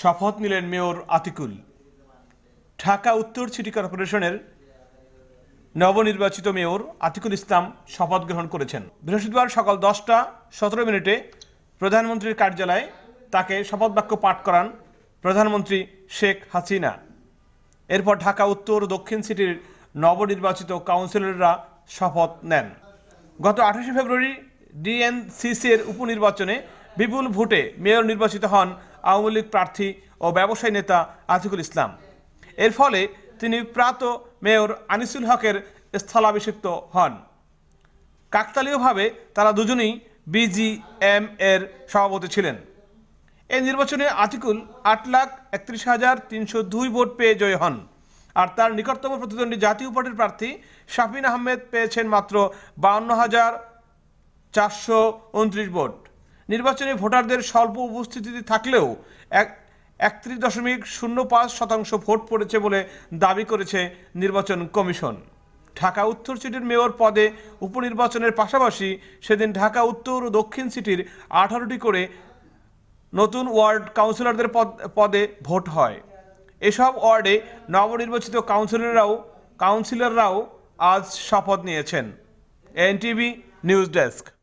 শপথ নিলেন মেয়র আতিকুল ঢাকা উত্তর সিটি কর্পোরেশনের নবনির্বাচিত মেয়র আতিকুল ইসলাম শপথ গ্রহণ করেছেন বৃহস্পতিবার সকাল দশটা সতেরো মিনিটে প্রধানমন্ত্রীর কার্যালয়ে তাকে শপথ বাক্য পাঠ করান প্রধানমন্ত্রী শেখ হাসিনা এরপর ঢাকা উত্তর দক্ষিণ সিটির নবনির্বাচিত কাউন্সিলররা শপথ নেন গত আঠাশে ফেব্রুয়ারি ডিএনসিসির উপনির্বাচনে বিপুল ভোটে মেয়র নির্বাচিত হন আওয়ামী লীগ প্রার্থী ও ব্যবসায়ী নেতা আতিকুল ইসলাম এর ফলে তিনি প্রাত মেয়র আনিসুল হকের স্থলাভিষিক্ত হন কাকতালীয়ভাবে তারা দুজনেই বিজিএম এর সভাপতি ছিলেন এই নির্বাচনে আতিকুল আট লাখ একত্রিশ হাজার তিনশো দুই ভোট পেয়ে জয়ী হন আর তার নিকটতম প্রতিদ্বন্দ্বী জাতীয় পার্টির প্রার্থী শাফিন আহমেদ পেয়েছেন মাত্র বাউন্ন হাজার চারশো উনত্রিশ ভোট নির্বাচনে ভোটারদের স্বল্প উপস্থিতি থাকলেও এক একত্রিশ দশমিক শূন্য পাঁচ শতাংশ ভোট পড়েছে বলে দাবি করেছে নির্বাচন কমিশন ঢাকা উত্তর সিটির মেয়র পদে উপনির্বাচনের পাশাপাশি সেদিন ঢাকা উত্তর ও দক্ষিণ সিটির আঠারোটি করে নতুন ওয়ার্ড কাউন্সিলরদের পদে ভোট হয় এসব ওয়ার্ডে নবনির্বাচিত কাউন্সিলররাও কাউন্সিলররাও আজ শপথ নিয়েছেন এনটিভি নিউজ ডেস্ক